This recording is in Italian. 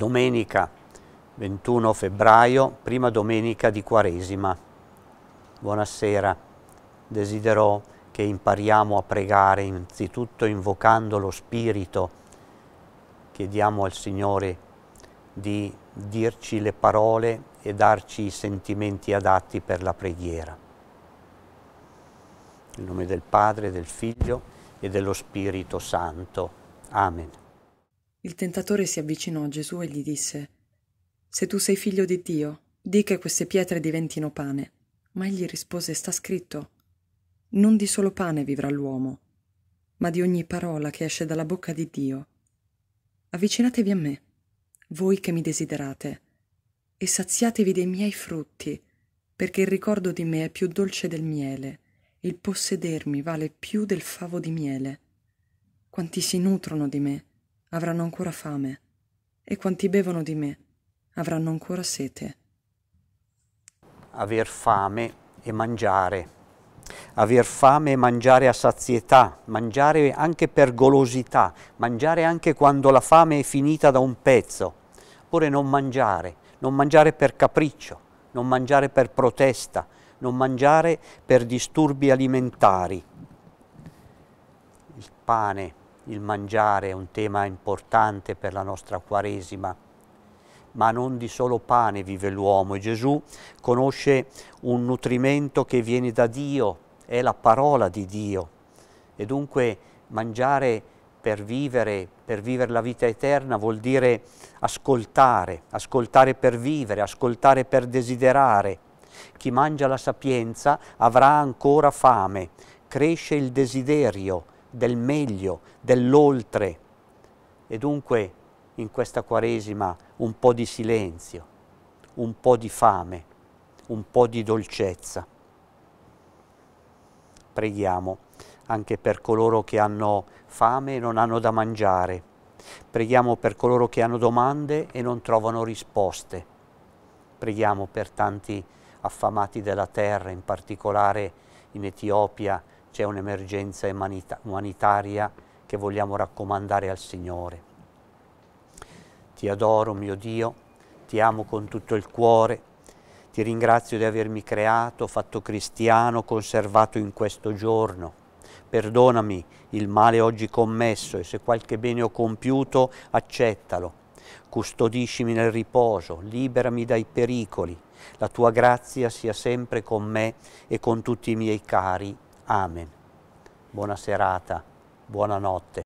domenica 21 febbraio, prima domenica di Quaresima. Buonasera, desidero che impariamo a pregare innanzitutto invocando lo Spirito. Chiediamo al Signore di dirci le parole e darci i sentimenti adatti per la preghiera. Nel nome del Padre, del Figlio e dello Spirito Santo. Amen. Il tentatore si avvicinò a Gesù e gli disse Se tu sei figlio di Dio, di che queste pietre diventino pane. Ma egli rispose Sta scritto Non di solo pane vivrà l'uomo, ma di ogni parola che esce dalla bocca di Dio. Avvicinatevi a me, voi che mi desiderate, e saziatevi dei miei frutti, perché il ricordo di me è più dolce del miele, il possedermi vale più del favo di miele. Quanti si nutrono di me, avranno ancora fame, e quanti bevono di me avranno ancora sete. Aver fame e mangiare, aver fame e mangiare a sazietà, mangiare anche per golosità, mangiare anche quando la fame è finita da un pezzo, oppure non mangiare, non mangiare per capriccio, non mangiare per protesta, non mangiare per disturbi alimentari. Il pane il mangiare è un tema importante per la nostra Quaresima, ma non di solo pane vive l'uomo e Gesù conosce un nutrimento che viene da Dio, è la parola di Dio e dunque mangiare per vivere, per vivere la vita eterna vuol dire ascoltare, ascoltare per vivere, ascoltare per desiderare. Chi mangia la sapienza avrà ancora fame, cresce il desiderio del meglio, dell'oltre. E dunque in questa Quaresima un po' di silenzio, un po' di fame, un po' di dolcezza. Preghiamo anche per coloro che hanno fame e non hanno da mangiare. Preghiamo per coloro che hanno domande e non trovano risposte. Preghiamo per tanti affamati della terra, in particolare in Etiopia, c'è un'emergenza umanitaria che vogliamo raccomandare al Signore. Ti adoro, mio Dio, ti amo con tutto il cuore, ti ringrazio di avermi creato, fatto cristiano, conservato in questo giorno. Perdonami il male oggi commesso e se qualche bene ho compiuto, accettalo. Custodiscimi nel riposo, liberami dai pericoli. La tua grazia sia sempre con me e con tutti i miei cari. Amen. Buona serata, buonanotte.